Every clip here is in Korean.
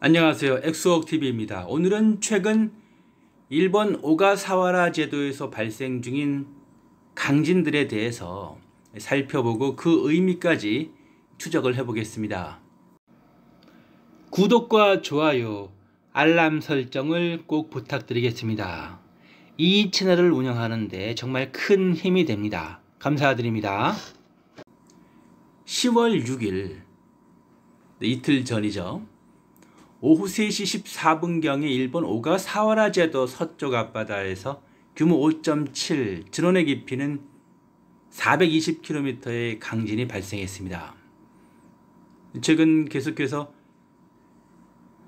안녕하세요. 엑소옥TV입니다. 오늘은 최근 일본 오가사와라 제도에서 발생 중인 강진들에 대해서 살펴보고 그 의미까지 추적을 해보겠습니다. 구독과 좋아요, 알람 설정을 꼭 부탁드리겠습니다. 이 채널을 운영하는데 정말 큰 힘이 됩니다. 감사드립니다. 10월 6일, 이틀 전이죠. 오후 3시 14분경에 일본 오가 사와라제도 서쪽 앞바다에서 규모 5.7, 진원의 깊이는 420km의 강진이 발생했습니다. 최근 계속해서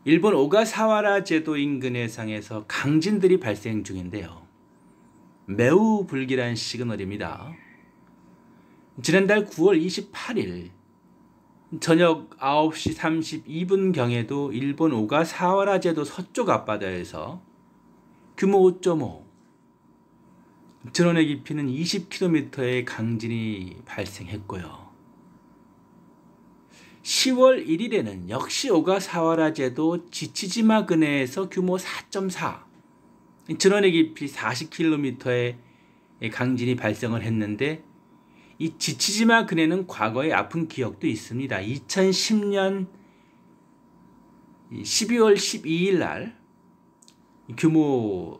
일본 오가사와라 제도 인근 해상에서 강진들이 발생 중인데요. 매우 불길한 시그널입니다. 지난달 9월 28일 저녁 9시 32분경에도 일본 오가 사와라 제도 서쪽 앞바다에서 규모 5.5전원의 깊이는 20km의 강진이 발생했고요. 10월 1일에는 역시 오가 사와라 제도 지치지마 근해에서 규모 4.4전원의 깊이 40km의 강진이 발생을 했는데 이 지치지마 그네는 과거의 아픈 기억도 있습니다. 2010년 12월 12일 날 규모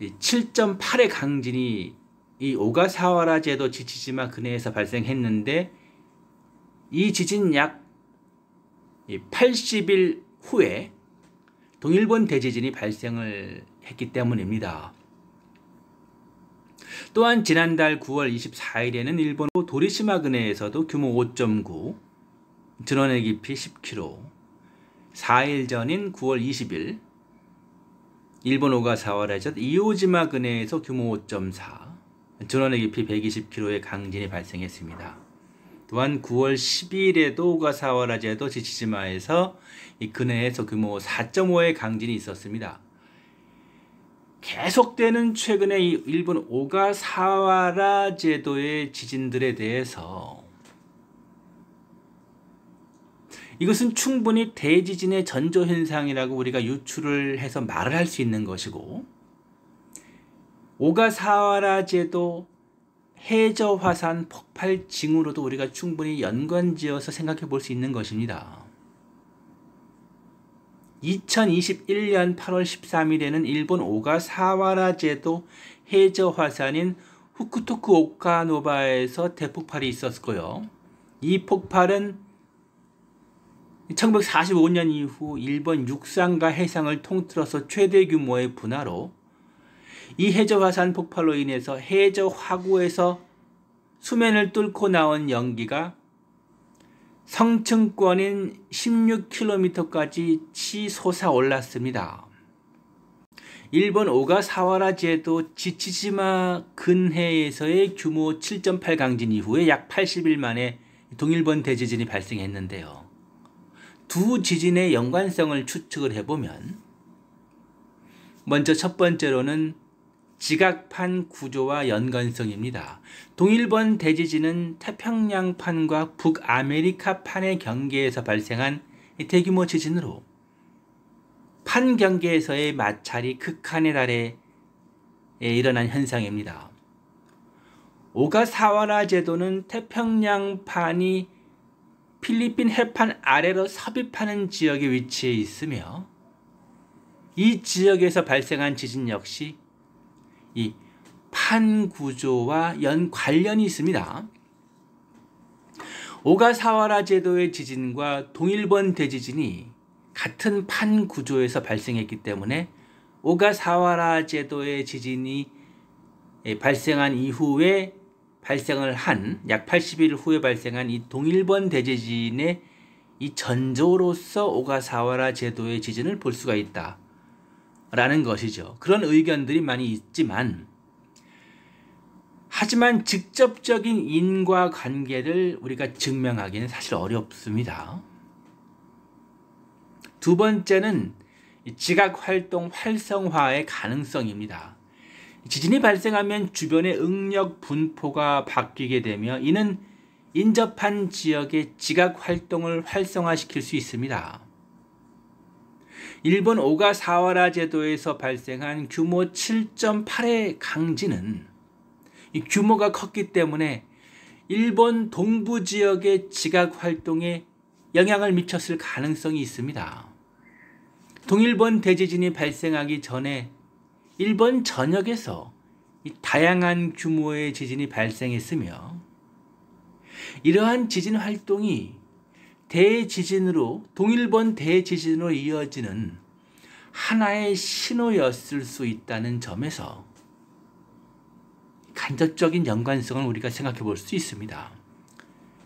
7.8의 강진이 이 오가사와라 제도 지치지마 근해에서 발생했는데 이 지진 약 80일 후에 동일본 대지진이 발생을 했기 때문입니다. 또한 지난달 9월 24일에는 일본 도리시마 근해에서도 규모 5.9, 드러내 깊이 10km, 4일 전인 9월 20일, 일본 오가사와라젓 이오지마 근해에서 규모 5.4, 드러내 깊이 120km의 강진이 발생했습니다. 또한 9월 12일에도 오가사와라제도 지치지마에서 이 근해에서 규모 4.5의 강진이 있었습니다. 계속되는 최근의 일본 오가 사와라 제도의 지진들에 대해서 이것은 충분히 대지진의 전조현상이라고 우리가 유추를 해서 말을 할 수 있는 것이고 오가사와라 제도 해저화산 폭발 징후로도 우리가 충분히 연관지어서 생각해 볼 수 있는 것입니다. 2021년 8월 13일에는 일본 오가 사와라 제도 해저 화산인 후쿠토쿠 오카노바에서 대폭발이 있었고요. 이 폭발은 1945년 이후 일본 육상과 해상을 통틀어서 최대 규모의 분화로 이 해저 화산 폭발로 인해서 해저 화구에서 수면을 뚫고 나온 연기가 성층권인 16km까지 치솟아 올랐습니다. 일본 오가사와라 제도 지치시마 근해에서의 규모 7.8 강진 이후에 약 80일 만에 동일본 대지진이 발생했는데요. 두 지진의 연관성을 추측을 해보면 먼저 첫 번째로는 지각판 구조와 연관성입니다. 동일본 대지진은 태평양판과 북아메리카판의 경계에서 발생한 대규모 지진으로 판 경계에서의 마찰이 극한의 달에 일어난 현상입니다. 오가사와라 제도는 태평양판이 필리핀 해판 아래로 섭입하는 지역에 위치해 있으며 이 지역에서 발생한 지진 역시 이 판구조와 연 관련이 있습니다. 오가사와라 제도의 지진과 동일본 대지진이 같은 판구조에서 발생했기 때문에 오가사와라 제도의 지진이 예, 발생한 이후에 발생을 한 약 80일 후에 발생한 이 동일본 대지진의 이 전조로서 오가사와라 제도의 지진을 볼 수가 있다. 라는 것이죠. 그런 의견들이 많이 있지만 하지만 직접적인 인과 관계를 우리가 증명하기는 사실 어렵습니다. 두 번째는 지각 활동 활성화의 가능성입니다. 지진이 발생하면 주변의 응력 분포가 바뀌게 되며 이는 인접한 지역의 지각 활동을 활성화시킬 수 있습니다. 일본 오가사와라 제도에서 발생한 규모 7.8의 강진은 규모가 컸기 때문에 일본 동부 지역의 지각 활동에 영향을 미쳤을 가능성이 있습니다. 동일본 대지진이 발생하기 전에 일본 전역에서 다양한 규모의 지진이 발생했으며 이러한 지진 활동이 대지진으로 동일본 대지진으로 이어지는 하나의 신호였을 수 있다는 점에서 간접적인 연관성을 우리가 생각해 볼 수 있습니다.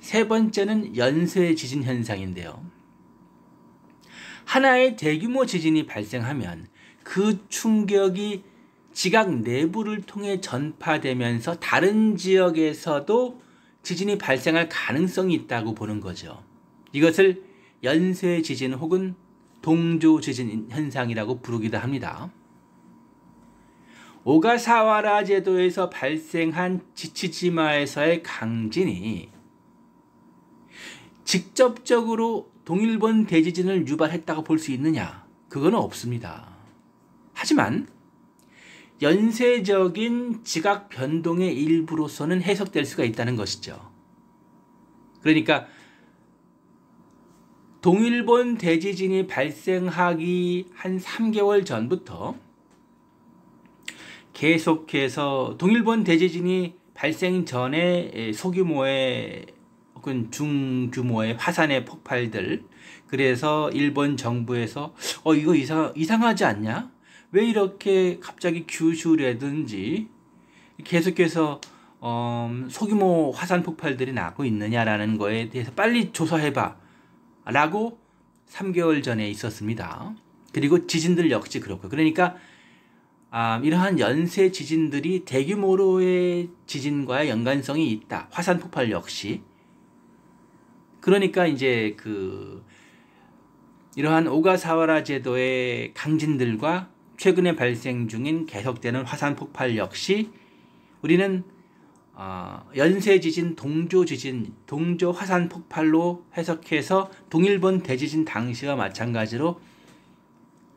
세 번째는 연쇄 지진 현상인데요. 하나의 대규모 지진이 발생하면 그 충격이 지각 내부를 통해 전파되면서 다른 지역에서도 지진이 발생할 가능성이 있다고 보는 거죠. 이것을 연쇄 지진 혹은 동조 지진 현상이라고 부르기도 합니다. 오가사와라 제도에서 발생한 지치지마에서의 강진이 직접적으로 동일본 대지진을 유발했다고 볼 수 있느냐? 그건 없습니다. 하지만 연쇄적인 지각 변동의 일부로서는 해석될 수가 있다는 것이죠. 그러니까 동일본 대지진이 발생하기 한 3개월 전부터 계속해서 동일본 대지진이 발생 전에 예, 소규모의 혹은 중규모의 화산의 폭발들 그래서 일본 정부에서 어 이거 이상, 이상하지 않냐? 왜 이렇게 갑자기 규슈라든지 계속해서 어, 소규모 화산 폭발들이 나고 있느냐라는 거에 대해서 빨리 조사해봐 라고 3개월 전에 있었습니다. 그리고 지진들 역시 그렇고 그러니까 아, 이러한 연쇄 지진들이 대규모로의 지진과 연관성이 있다. 화산 폭발 역시. 그러니까 이제 그 이러한 오가사와라 제도의 강진들과 최근에 발생 중인 계속되는 화산 폭발 역시 우리는 어, 연쇄 지진, 동조 지진, 동조 화산 폭발로 해석해서 동일본 대지진 당시와 마찬가지로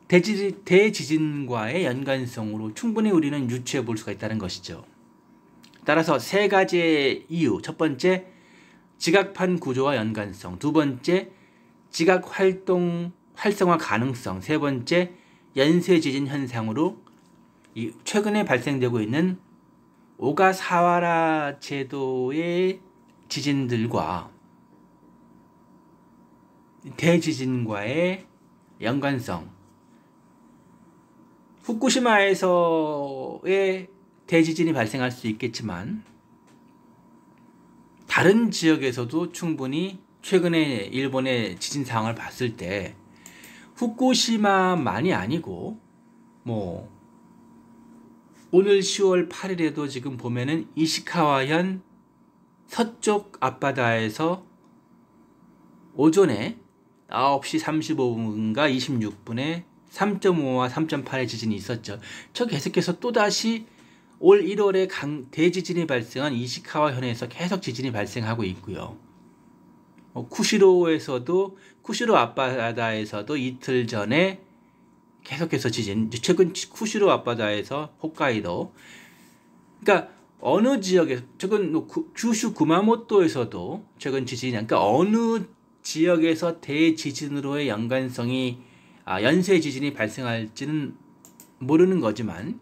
대지, 대지진과의 연관성으로 충분히 우리는 유추해 볼 수가 있다는 것이죠. 따라서 세 가지의 이유. 첫 번째, 지각판 구조와 연관성. 두 번째, 지각 활동, 활성화 가능성. 세 번째, 연쇄 지진 현상으로 최근에 발생되고 있는 오가사와라 제도의 지진들과 대지진과의 연관성 후쿠시마에서의 대지진이 발생할 수 있겠지만 다른 지역에서도 충분히 최근에 일본의 지진 상황을 봤을 때 후쿠시마만이 아니고 뭐 오늘 10월 8일에도 지금 보면은 이시카와현 서쪽 앞바다에서 오전에 9시 35분과 26분에 3.5와 3.8의 지진이 있었죠. 저 계속해서 또다시 올 1월에 강, 대지진이 발생한 이시카와 현에서 계속 지진이 발생하고 있고요. 어, 쿠시로에서도 쿠시로 앞바다에서도 이틀 전에 계속해서 지진. 최근 쿠슈루 앞바다에서 홋카이도. 그러니까 어느 지역에 최근 규슈 뭐 구마모토에서도 최근 지진이 그러니까 어느 지역에서 대지진으로의 연관성이 아, 연쇄 지진이 발생할지는 모르는 거지만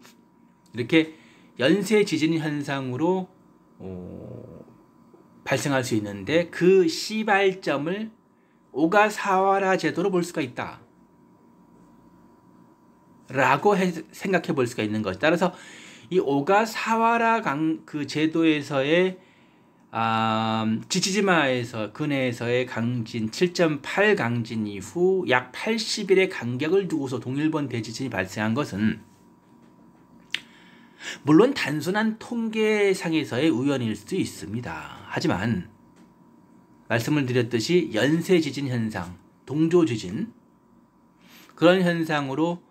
이렇게 연쇄 지진 현상으로 어, 발생할 수 있는데 그 시발점을 오가사와라 제도로 볼 수가 있다. 라고 생각해 볼 수가 있는 것이 따라서 이 오가 사와라 강, 그 제도에서의 아, 지치지마에서 근해에서의 강진 7.8 강진 이후 약 80일의 간격을 두고서 동일본 대지진이 발생한 것은 물론 단순한 통계상에서의 우연일 수도 있습니다. 하지만 말씀을 드렸듯이 연쇄 지진 현상, 동조 지진 그런 현상으로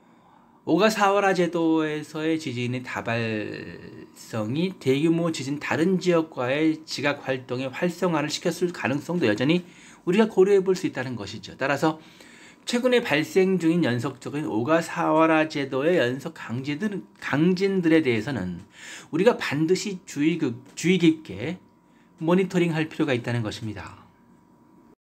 오가사와라 제도에서의 지진의 다발성이 대규모 지진 다른 지역과의 지각 활동의 활성화를 시켰을 가능성도 여전히 우리가 고려해 볼 수 있다는 것이죠. 따라서 최근에 발생 중인 연속적인 오가사와라 제도의 연속 강진들, 강진들에 대해서는 우리가 반드시 주의, 그, 주의 깊게 모니터링 할 필요가 있다는 것입니다.